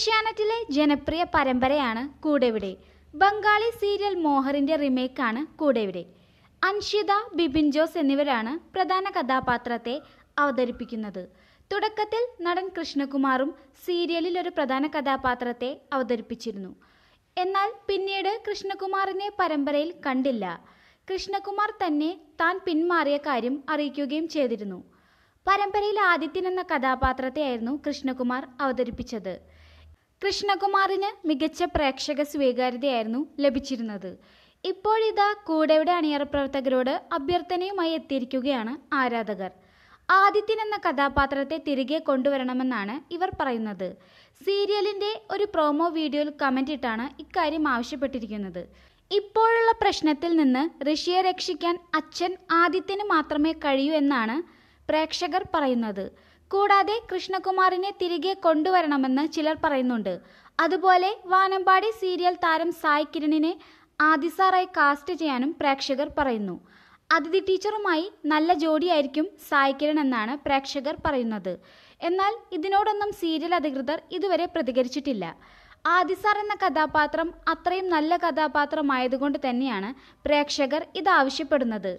ഏഷ്യാനെറ്റിലെ ജനപ്രിയ പരമ്പരയാണ് കൂടെവിടെ ബംഗാളി സീരിയൽ മോഹറിന്റെ റിമേക്കാണ് കൂടെവിടെ അൻഷിത ബിബിൻ ജോസ് എന്നിവരാണ് പ്രധാന കഥാപാത്രത്തെ അവതരിപ്പിക്കുന്നത് തുടക്കത്തിൽ നടൻ കൃഷ്ണകുമാറും സീരിയലിൽ ഒരു പ്രധാന കഥാപാത്രത്തെ അവതരിപ്പിച്ചിരുന്നു എന്നാൽ പിന്നീട് കൃഷ്ണകുമാറിനെ പരമ്പരയിൽ കണ്ടില്ല കൃഷ്ണകുമാർ തന്നെ താൻ പിന്മാറിയ കാര്യം അറിയിക്കുകയും ചെയ്തിരുന്നു പരമ്പരയിൽ ആദിത്യൻ എന്ന കഥാപാത്രത്തെയായിരുന്നു കൃഷ്ണകുമാർ അവതരിപ്പിച്ചത് കൃഷ്ണകുമാറിന് മികച്ച പ്രേക്ഷക സ്വീകാര്യതയായിരുന്നു ലഭിച്ചിരുന്നത് ഇപ്പോഴിതാ കൂടെയുടെ അണിയറ പ്രവർത്തകരോട് അഭ്യർത്ഥനയുമായി എത്തിയിരിക്കുകയാണ് ആരാധകർ ആദിത്യൻ എന്ന കഥാപാത്രത്തെ തിരികെ കൊണ്ടുവരണമെന്നാണ് ഇവർ പറയുന്നത് സീരിയലിന്റെ ഒരു പ്രോമോ വീഡിയോയിൽ കമന്റ് ഇട്ടാണ് ഇക്കാര്യം ആവശ്യപ്പെട്ടിരിക്കുന്നത് ഇപ്പോഴുള്ള പ്രശ്നത്തിൽ നിന്ന് ഋഷിയെ രക്ഷിക്കാൻ അച്ഛൻ ആദിത്യന് മാത്രമേ കഴിയൂ എന്നാണ് പ്രേക്ഷകർ പറയുന്നത് കൂടാതെ കൃഷ്ണകുമാറിനെ തിരികെ കൊണ്ടുവരണമെന്ന് ചിലർ പറയുന്നുണ്ട് അതുപോലെ വാനമ്പാടി സീരിയൽ താരം സായ് കിരണിനെ ആദിസാറായി കാസ്റ്റ് ചെയ്യാനും പ്രേക്ഷകർ പറയുന്നു അതിഥി ടീച്ചറുമായി നല്ല ജോഡിയായിരിക്കും സായ് കിരൺ എന്നാണ് പ്രേക്ഷകർ പറയുന്നത് എന്നാൽ ഇതിനോടൊന്നും സീരിയൽ അധികൃതർ ഇതുവരെ പ്രതികരിച്ചിട്ടില്ല ആദിസാർ എന്ന കഥാപാത്രം അത്രയും നല്ല കഥാപാത്രമായതുകൊണ്ട് തന്നെയാണ് പ്രേക്ഷകർ ഇത് ആവശ്യപ്പെടുന്നത്